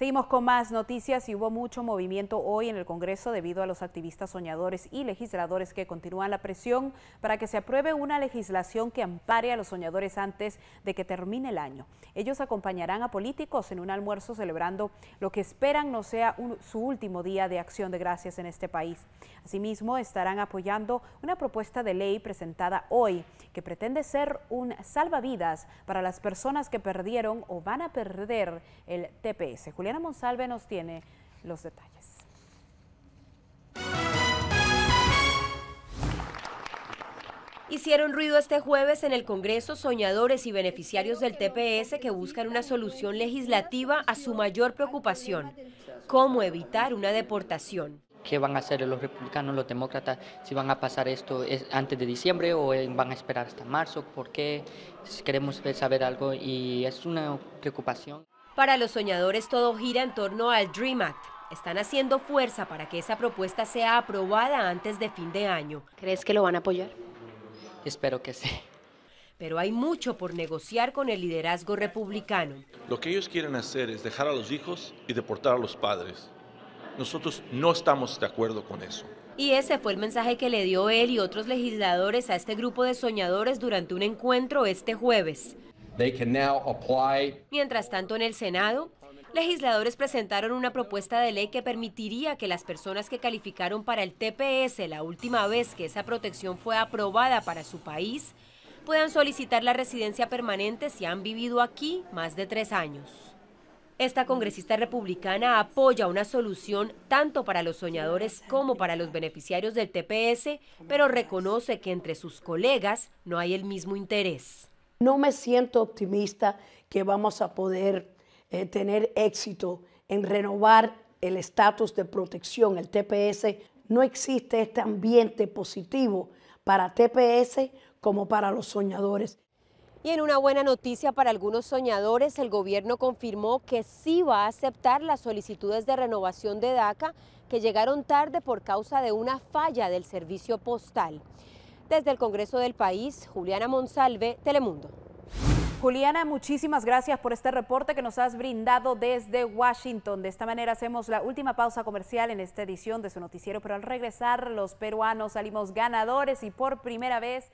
Seguimos con más noticias y hubo mucho movimiento hoy en el Congreso debido a los activistas soñadores y legisladores que continúan la presión para que se apruebe una legislación que ampare a los soñadores antes de que termine el año. Ellos acompañarán a políticos en un almuerzo celebrando lo que esperan no sea su último día de acción de gracias en este país. Asimismo, estarán apoyando una propuesta de ley presentada hoy que pretende ser un salvavidas para las personas que perdieron o van a perder el TPS. Monsalve nos tiene los detalles. Hicieron ruido este jueves en el Congreso soñadores y beneficiarios del TPS que buscan una solución legislativa a su mayor preocupación, cómo evitar una deportación. ¿Qué van a hacer los republicanos, los demócratas, si van a pasar esto antes de diciembre o van a esperar hasta marzo? ¿Por qué? Queremos saber algo y es una preocupación. Para los soñadores todo gira en torno al Dream Act. Están haciendo fuerza para que esa propuesta sea aprobada antes de fin de año. ¿Crees que lo van a apoyar? Espero que sí. Pero hay mucho por negociar con el liderazgo republicano. Lo que ellos quieren hacer es dejar a los hijos y deportar a los padres. Nosotros no estamos de acuerdo con eso. Y ese fue el mensaje que le dio él y otros legisladores a este grupo de soñadores durante un encuentro este jueves. Mientras tanto, en el Senado, legisladores presentaron una propuesta de ley que permitiría que las personas que calificaron para el TPS la última vez que esa protección fue aprobada para su país puedan solicitar la residencia permanente si han vivido aquí más de tres años. Esta congresista republicana apoya una solución tanto para los soñadores como para los beneficiarios del TPS, pero reconoce que entre sus colegas no hay el mismo interés. No me siento optimista que vamos a poder eh, tener éxito en renovar el estatus de protección, el TPS. No existe este ambiente positivo para TPS como para los soñadores. Y en una buena noticia para algunos soñadores, el gobierno confirmó que sí va a aceptar las solicitudes de renovación de DACA que llegaron tarde por causa de una falla del servicio postal. Desde el Congreso del país, Juliana Monsalve, Telemundo. Juliana, muchísimas gracias por este reporte que nos has brindado desde Washington. De esta manera hacemos la última pausa comercial en esta edición de su noticiero, pero al regresar los peruanos salimos ganadores y por primera vez...